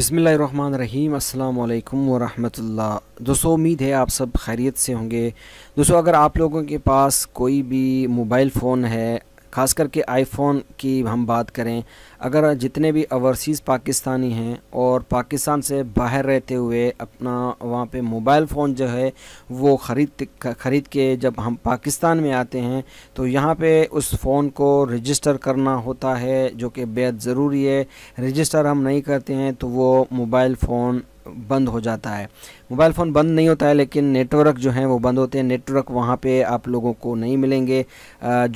अस्सलाम वालेकुम अल्लाम दोस्तों उम्मीद है आप सब खैरियत से होंगे दोस्तों अगर आप लोगों के पास कोई भी मोबाइल फ़ोन है ख़ास करके आईफोन की हम बात करें अगर जितने भी ओवरसीज़ पाकिस्तानी हैं और पाकिस्तान से बाहर रहते हुए अपना वहाँ पे मोबाइल फ़ोन जो है वो ख़रीद ख़रीद के जब हम पाकिस्तान में आते हैं तो यहाँ पे उस फ़ोन को रजिस्टर करना होता है जो कि बेहद ज़रूरी है रजिस्टर हम नहीं करते हैं तो वो मोबाइल फ़ोन बंद हो जाता है मोबाइल फ़ोन बंद नहीं होता है लेकिन नेटवर्क जो हैं वो बंद होते हैं नेटवर्क वहाँ पे आप लोगों को नहीं मिलेंगे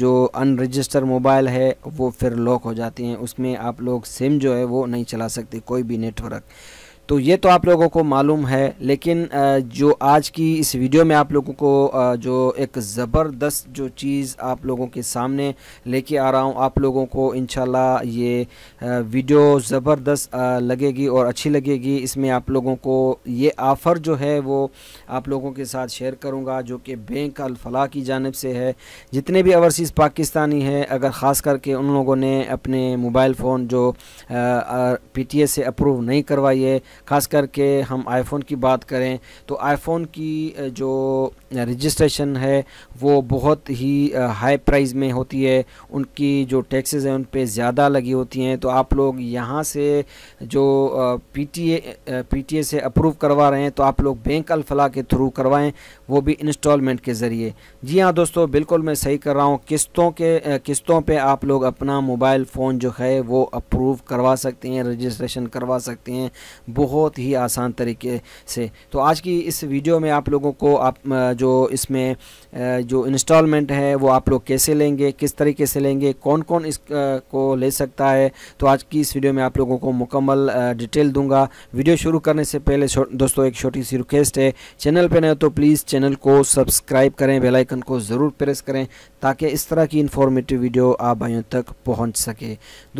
जो अनरजिस्टर मोबाइल है वो फिर लॉक हो जाती हैं उसमें आप लोग सिम जो है वो नहीं चला सकते कोई भी नेटवर्क तो ये तो आप लोगों को मालूम है लेकिन जो आज की इस वीडियो में आप लोगों को जो एक ज़बरदस्त जो चीज़ आप लोगों के सामने लेके आ रहा हूँ आप लोगों को इन ये वीडियो ज़बरदस्त लगेगी और अच्छी लगेगी इसमें आप लोगों को ये ऑफर जो है वो आप लोगों के साथ शेयर करूँगा जो कि बैंक अलफला की जानब से है जितने भी ओवरसीज़ पाकिस्तानी हैं अगर ख़ास करके उन लोगों ने अपने मोबाइल फ़ोन जो पी टी ए से अप्रूव नहीं करवाई है ख़ास करके हम आईफोन की बात करें तो आईफोन की जो रजिस्ट्रेशन है वो बहुत ही हाई प्राइस में होती है उनकी जो टैक्सेस हैं उन पर ज़्यादा लगी होती हैं तो आप लोग यहाँ से जो पीटीए पीटीए से अप्रूव करवा रहे हैं तो आप लोग बैंक अलफला के थ्रू करवाएं वो भी इंस्टॉलमेंट के ज़रिए जी हाँ दोस्तों बिल्कुल मैं सही कर रहा हूँ किस्तों के किस्तों पर आप लोग अपना मोबाइल फ़ोन जो है वो अप्रूव करवा सकते हैं रजिस्ट्रेशन करवा सकते हैं बहुत ही आसान तरीके से तो आज की इस वीडियो में आप लोगों को आप जो इसमें जो इंस्टॉलमेंट है वो आप लोग कैसे लेंगे किस तरीके से लेंगे कौन कौन इस को ले सकता है तो आज की इस वीडियो में आप लोगों को मुकम्मल डिटेल दूंगा वीडियो शुरू करने से पहले दोस्तों एक छोटी सी रिक्वेस्ट है चैनल पर नहीं तो प्लीज़ चैनल को सब्सक्राइब करें बेलाइकन को ज़रूर प्रेस करें ताकि इस तरह की इन्फॉर्मेटिव वीडियो आप भाइयों तक पहुँच सके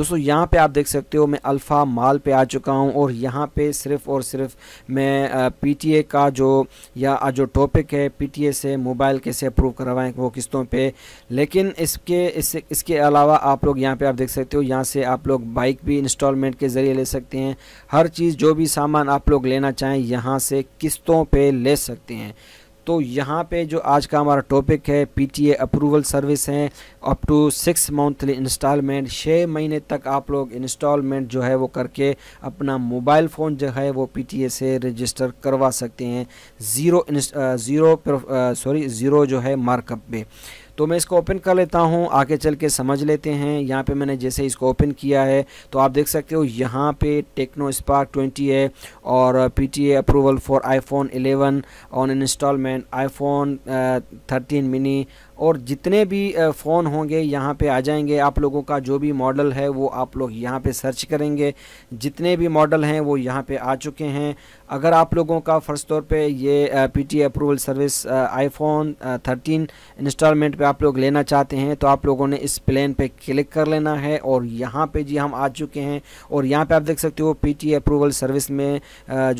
दोस्तों यहाँ पर आप देख सकते हो मैं अल्फ़ा माल पर आ चुका हूँ और यहाँ पर सिर्फ़ और सिर्फ मैं पीटीए का जो या जो टॉपिक है पीटीए से मोबाइल कैसे अप्रूव करवाएं वो किस्तों पे लेकिन इसके इस, इसके अलावा आप लोग यहाँ पे आप देख सकते हो यहाँ से आप लोग बाइक भी इंस्टॉलमेंट के ज़रिए ले सकते हैं हर चीज़ जो भी सामान आप लोग लेना चाहें यहाँ से किस्तों पर ले सकते हैं तो यहाँ पे जो आज का हमारा टॉपिक है पीटीए अप्रूवल सर्विस हैं up to six monthly installment छः महीने तक आप लोग इंस्टॉलमेंट जो है वो करके अपना मोबाइल फ़ोन जो है वो पीटीए से रजिस्टर करवा सकते हैं ज़ीरो ज़ीरो सॉरी ज़ीरो जो है मार्कअप पे तो मैं इसको ओपन कर लेता हूँ आगे चल के समझ लेते हैं यहाँ पे मैंने जैसे इसको ओपन किया है तो आप देख सकते हो यहाँ पे टेक्नो स्पार्क ट्वेंटी है और A approval for iPhone 11 on installment iPhone 13 mini और जितने भी फ़ोन होंगे यहाँ पे आ जाएंगे आप लोगों का जो भी मॉडल है वो आप लोग यहाँ पे सर्च करेंगे जितने भी मॉडल हैं वो यहाँ पे आ चुके हैं अगर आप लोगों का फ़र्स्ट तौर पे ये PT approval service iPhone 13 installment पे आप लोग लेना चाहते हैं तो आप लोगों ने इस प्लान पे क्लिक कर लेना है और यहाँ पर जी हम आ चुके हैं और यहाँ पर आप देख सकते हो पी अप्रूवल सर्विस में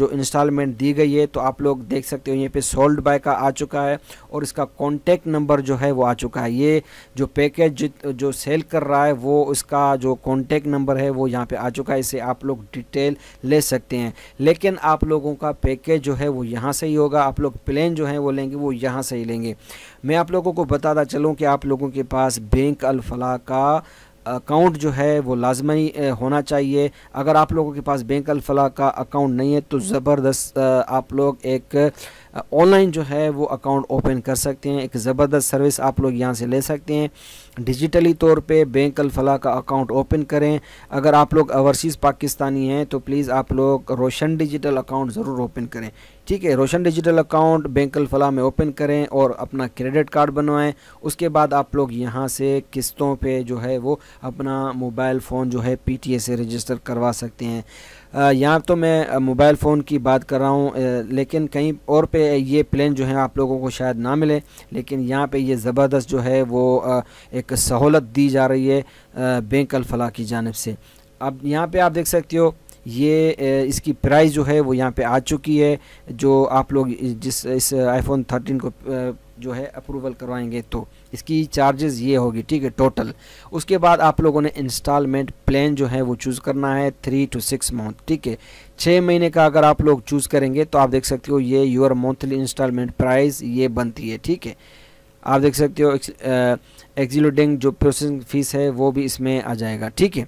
जो इंस्टॉलमेंट दी गई है तो आप लोग देख सकते हो यहाँ पे सोल्ड बाय का आ चुका है और इसका कॉन्टैक्ट नंबर जो है वो आ चुका है ये जो पैकेज जो सेल कर रहा है वो उसका जो कॉन्टेक्ट नंबर है वो यहाँ पे आ चुका है इसे आप लोग डिटेल ले सकते हैं लेकिन आप लोगों का पैकेज जो है वो यहाँ से ही होगा आप लोग प्लान जो है वो लेंगे वो यहाँ से ही लेंगे मैं आप लोगों को बताता चलूँ कि आप लोगों के पास बैंक अलफला का अकाउंट जो है वो लाजमी होना चाहिए अगर आप लोगों के पास बैंक अलफला का अकाउंट नहीं है तो ज़बरदस्त आप लोग एक ऑनलाइन जो है वो अकाउंट ओपन कर सकते हैं एक ज़बरदस्त सर्विस आप लोग यहाँ से ले सकते हैं डिजिटली तौर पे बैंक अलफला का अकाउंट ओपन करें अगर आप लोग ओवरसीज़ पाकिस्तानी हैं तो प्लीज़ आप लोग रोशन डिजिटल अकाउंट ज़रूर ओपन करें ठीक है Roshan digital account bank Alfalah में ओपन करें और अपना क्रेडिट कार्ड बनवाएं उसके बाद आप लोग यहाँ से किस्तों पे जो है वो अपना मोबाइल फ़ोन जो है पी से रजिस्टर करवा सकते हैं यहाँ तो मैं मोबाइल फ़ोन की बात कर रहा हूँ लेकिन कहीं और पे ये प्लान जो है आप लोगों को शायद ना मिले लेकिन यहाँ पे ये ज़बरदस्त जो है वो एक सहूलत दी जा रही है बैंक अलफला की जानब से अब यहाँ पे आप देख सकते हो ये इसकी प्राइस जो है वो यहाँ पे आ चुकी है जो आप लोग जिस इस आईफोन 13 को जो है अप्रूवल करवाएंगे तो इसकी चार्जेस ये होगी ठीक है टोटल उसके बाद आप लोगों ने इंस्टॉलमेंट प्लान जो है वो चूज़ करना है थ्री टू सिक्स मंथ ठीक है छः महीने का अगर आप लोग चूज़ करेंगे तो आप देख सकते हो ये योर मंथली इंस्टॉलमेंट प्राइस ये बनती है ठीक है आप देख सकते हो एक्जिलोडिंग uh, जो प्रोसेसिंग फ़ीस है वो भी इसमें आ जाएगा ठीक है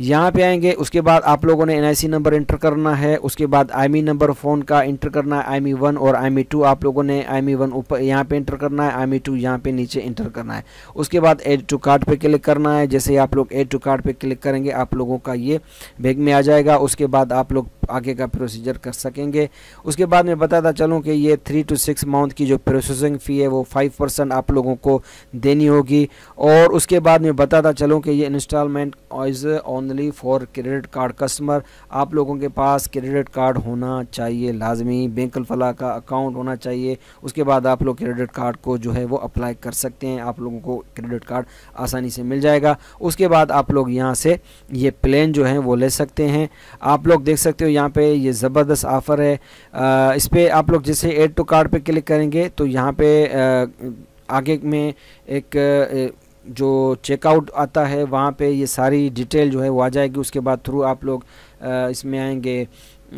यहाँ पे आएंगे उसके बाद आप लोगों ने एनआईसी नंबर इंटर करना है उसके बाद आईमी नंबर फ़ोन का इंटर करना है आईमी वन e और आईमी टू e आप लोगों ने आईमी वन e ऊपर यहाँ पे इंटर करना है आईमी टू यहाँ पे नीचे इंटर करना है उसके बाद एड टू कार्ड पे क्लिक करना है जैसे आप लोग एड टू कार्ड पे क्लिक करेंगे आप लोगों का ये बैग में आ जाएगा उसके बाद आप लोग आगे का प्रोसीजर कर सकेंगे उसके बाद मैं बताता चलूँ कि ये थ्री टू सिक्स मंथ की जो प्रोसेसिंग फ़ी है वो फाइव परसेंट आप लोगों को देनी होगी और उसके बाद मैं बताता चलूँ कि ये installment is only for credit card customer आप लोगों के पास क्रेडिट कार्ड होना चाहिए लाजमी बैंक अलफला का अकाउंट होना चाहिए उसके बाद आप लोग क्रेडिट कार्ड को जो है वो अप्लाई कर सकते हैं आप लोगों को क्रेडिट कार्ड आसानी से मिल जाएगा उसके बाद आप लोग यहाँ से ये प्लान जो है वो ले सकते हैं आप लोग देख सकते हो यहाँ पे ये ज़बरदस्त ऑफ़र है आ, इस पर आप लोग जैसे एड टू कार्ड पे क्लिक करेंगे तो यहाँ पे आ, आगे में एक जो चेकआउट आता है वहाँ पे ये सारी डिटेल जो है वो आ जाएगी उसके बाद थ्रू आप लोग इसमें आएंगे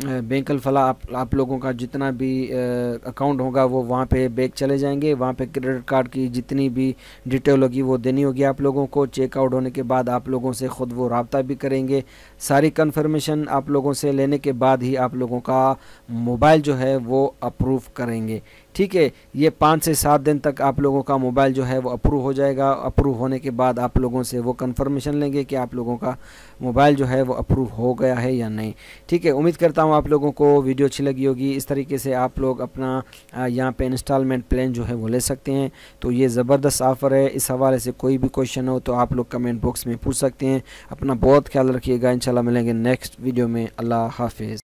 बैंक फला आप आप लोगों का जितना भी अकाउंट होगा वो वहाँ पे बैंक चले जाएंगे वहाँ पे क्रेडिट कार्ड की जितनी भी डिटेल होगी वो देनी होगी आप लोगों को चेकआउट होने के बाद आप लोगों से ख़ुद वो रबता भी करेंगे सारी कन्फर्मेशन आप लोगों से लेने के बाद ही आप लोगों का मोबाइल जो है वो अप्रूव करेंगे ठीक है ये पाँच से सात दिन तक आप लोगों का मोबाइल जो है वो अप्रूव हो जाएगा अप्रूव होने के बाद आप लोगों से वो कंफर्मेशन लेंगे कि आप लोगों का मोबाइल जो है वो अप्रूव हो गया है या नहीं ठीक है उम्मीद करता हूँ आप लोगों को वीडियो अच्छी लगी होगी इस तरीके से आप लोग अपना यहाँ पे इंस्टॉलमेंट प्लान जो है वो ले सकते हैं तो ये ज़बरदस्त ऑफ़र है इस हवाले से कोई भी क्वेश्चन हो तो आप लोग कमेंट बॉक्स में पूछ सकते हैं अपना बहुत ख्याल रखिएगा इन मिलेंगे नेक्स्ट वीडियो में अल्लाह हाफिज़